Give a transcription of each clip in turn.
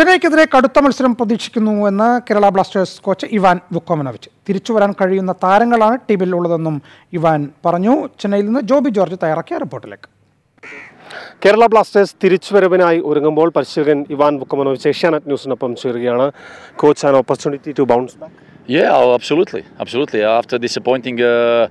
ചെന്നൈക്കെതിരെ കടുത്ത മത്സരം പ്രതീക്ഷിക്കുന്നു എന്ന് Kerala Blasters coach Ivan Vukomanovic തിരിച്ചു വരാൻ കഴിയുന്ന താരങ്ങളാണ് ടീമിൽ ഉള്ളതെന്നും ഇവാൻ പറഞ്ഞു ചെന്നൈയിൽ നിന്ന് ജോബി ജോർജ് തയ്യാറാക്കിയ റിപ്പോർട്ടിലേക്ക് കേരള ബ്ലാസ്റ്റേഴ്സ് തിരിച്ചുവരവിനായി ഒരുങ്ങുമ്പോൾ പരിശീലകൻ ഇവാൻ വുക്കോമനോവിച്ച് ഏഷ്യാനെറ്റ് ന്യൂസിനൊപ്പം ചേരുകയാണ് coach an opportunity to bounce Yeah, oh, absolutely, absolutely. After disappointing, uh,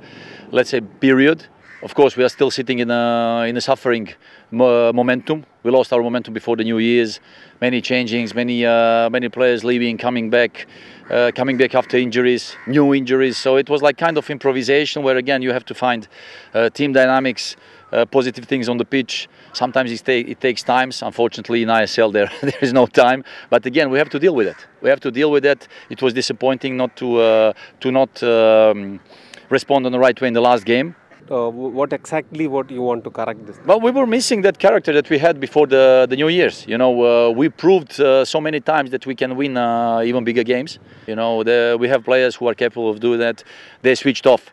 let's say, period, of course we are still sitting in a in a suffering mo momentum we lost our momentum before the new year's many changings many uh, many players leaving coming back uh, coming back after injuries new injuries so it was like kind of improvisation where again you have to find uh, team dynamics uh, positive things on the pitch sometimes it, it takes times unfortunately in isl there there is no time but again we have to deal with it we have to deal with that it was disappointing not to uh, to not um, respond on the right way in the last game uh, what exactly what you want to correct this? Well, we were missing that character that we had before the, the New Year's. You know, uh, we proved uh, so many times that we can win uh, even bigger games. You know, the, we have players who are capable of doing that. They switched off.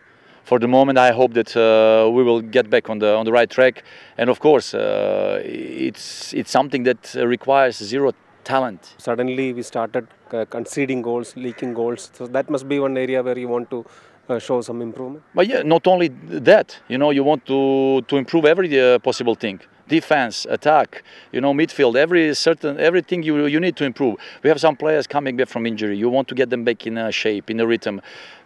For the moment, I hope that uh, we will get back on the on the right track. And of course, uh, it's it's something that requires zero talent. Suddenly, we started conceding goals, leaking goals. So that must be one area where you want to uh, show some improvement. But yeah, not only that, you know, you want to, to improve every uh, possible thing defense, attack, you know, midfield, every certain, everything you, you need to improve. We have some players coming back from injury. You want to get them back in uh, shape, in a rhythm,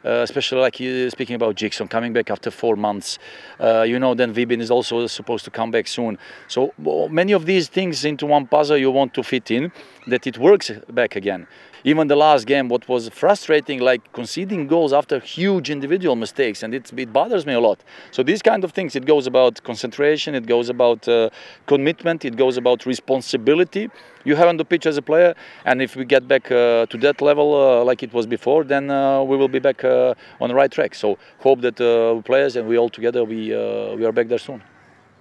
uh, especially like you speaking about Jackson coming back after four months. Uh, you know, then Vibin is also supposed to come back soon. So many of these things into one puzzle you want to fit in that it works back again. Even the last game, what was frustrating, like conceding goals after huge individual mistakes, and it, it bothers me a lot. So these kind of things, it goes about concentration, it goes about uh, commitment, it goes about responsibility you have on the pitch as a player. And if we get back uh, to that level uh, like it was before, then uh, we will be back on the right track. So hope that players and we all together, we, we are back there soon.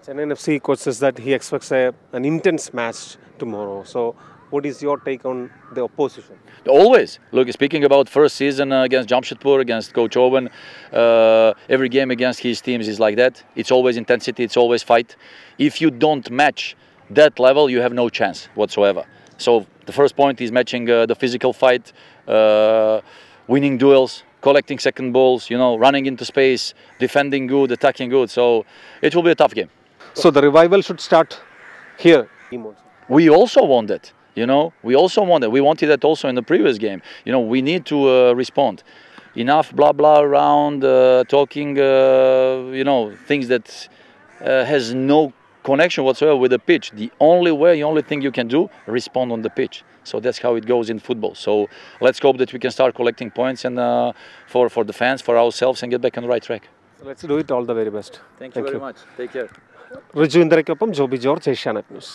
Chennai NFC coach says that he expects a, an intense match tomorrow. So what is your take on the opposition? Always. Look, speaking about first season uh, against Jamshedpur, against Coach Owen, uh, every game against his teams is like that. It's always intensity, it's always fight. If you don't match that level, you have no chance whatsoever. So the first point is matching uh, the physical fight, uh, winning duels, collecting second balls, you know, running into space, defending good, attacking good. So it will be a tough game. So the revival should start here. We also want that. You know, we also want that. We wanted that also in the previous game. You know, we need to uh, respond. Enough blah blah around uh, talking. Uh, you know, things that uh, has no connection whatsoever with the pitch. The only way, the only thing you can do, respond on the pitch. So that's how it goes in football. So let's hope that we can start collecting points and uh, for for the fans, for ourselves, and get back on the right track. let's do it. All the very best. Thank you very you. much. Take care. റിജുവിന്ദ്രയ്ക്കൊപ്പം Joby George, Asianet News.